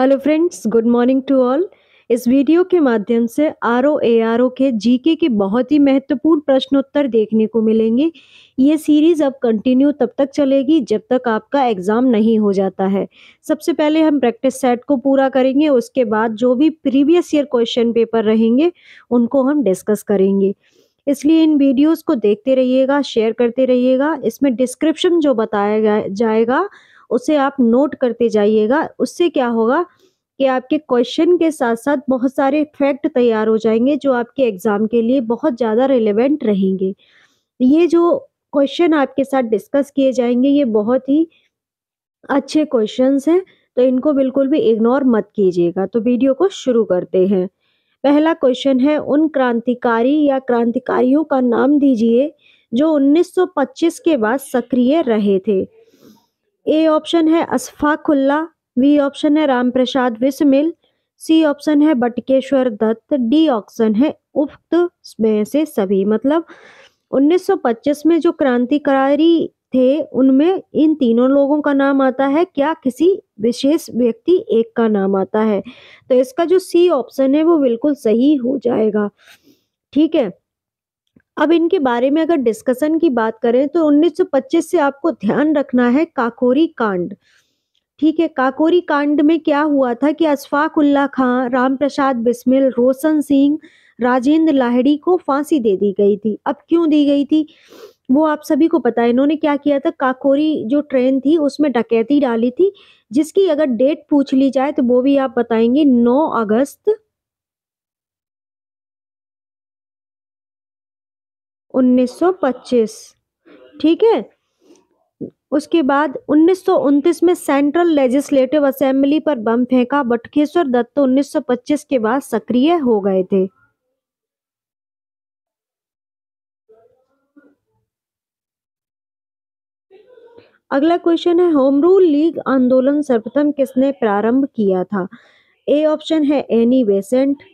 hello friends good morning to all इस video के माध्यम से R O A R O के जीके के बहुत ही महत्वपूर्ण प्रश्नोत्तर देखने को मिलेंगे ये सीरीज़ अब कंटिन्यू तब तक चलेगी जब तक आपका एग्ज़ाम नहीं हो जाता है सबसे पहले हम प्रैक्टिस सेट को पूरा करेंगे उसके बाद जो भी प्रीवियस ईयर क्वेश्चन पेपर रहेंगे उनको हम डिस्कस करेंगे इसलिए इन वीडियोज को देखते रहिएगा शेयर करते रहिएगा इसमें डिस्क्रिप्शन जो बताया जाएगा उसे आप नोट करते जाइएगा उससे क्या होगा कि आपके क्वेश्चन के साथ साथ बहुत सारे फैक्ट तैयार हो जाएंगे जो आपके एग्ज़ाम के लिए बहुत ज़्यादा रिलेवेंट रहेंगे ये जो क्वेश्चन आपके साथ डिस्कस किए जाएंगे ये बहुत ही अच्छे क्वेश्चंस हैं तो इनको बिल्कुल भी इग्नोर मत कीजिएगा तो वीडियो को शुरू करते हैं पहला क्वेश्चन है उन क्रांतिकारी या क्रांतिकारियों का नाम दीजिए जो 1925 के बाद सक्रिय रहे थे ए ऑप्शन है असफाकुल्ला वी ऑप्शन है राम प्रसाद विस्मिल सी ऑप्शन है बटकेश्वर दत्त डी ऑप्शन है उक्त में से सभी मतलब 1925 में जो क्रांतिकारी थे उनमें इन तीनों लोगों का नाम आता है क्या किसी विशेष व्यक्ति एक का नाम आता है तो इसका जो सी ऑप्शन है वो बिल्कुल सही हो जाएगा ठीक है अब इनके बारे में अगर डिस्कशन की बात करें तो 1925 से आपको ध्यान रखना है काकोरी कांड ठीक है काकोरी कांड में क्या हुआ था कि अशफाक उल्ला खां राम प्रसाद बिस्मिल रोशन सिंह राजेंद्र लाहड़ी को फांसी दे दी गई थी अब क्यों दी गई थी वो आप सभी को पता है इन्होंने क्या किया था काकोरी जो ट्रेन थी उसमें डकैती डाली थी जिसकी अगर डेट पूछ ली जाए तो वो भी आप बताएंगे 9 अगस्त 1925 ठीक है उसके बाद उन्नीस में सेंट्रल लेजिस्लेटिव असेंबली पर बम फेंका बटकेश्वर दत्त 1925 के बाद सक्रिय हो गए थे अगला क्वेश्चन है होम रूल लीग आंदोलन सर्वप्रथम किसने प्रारंभ किया था ए ऑप्शन है एनी वेसेंट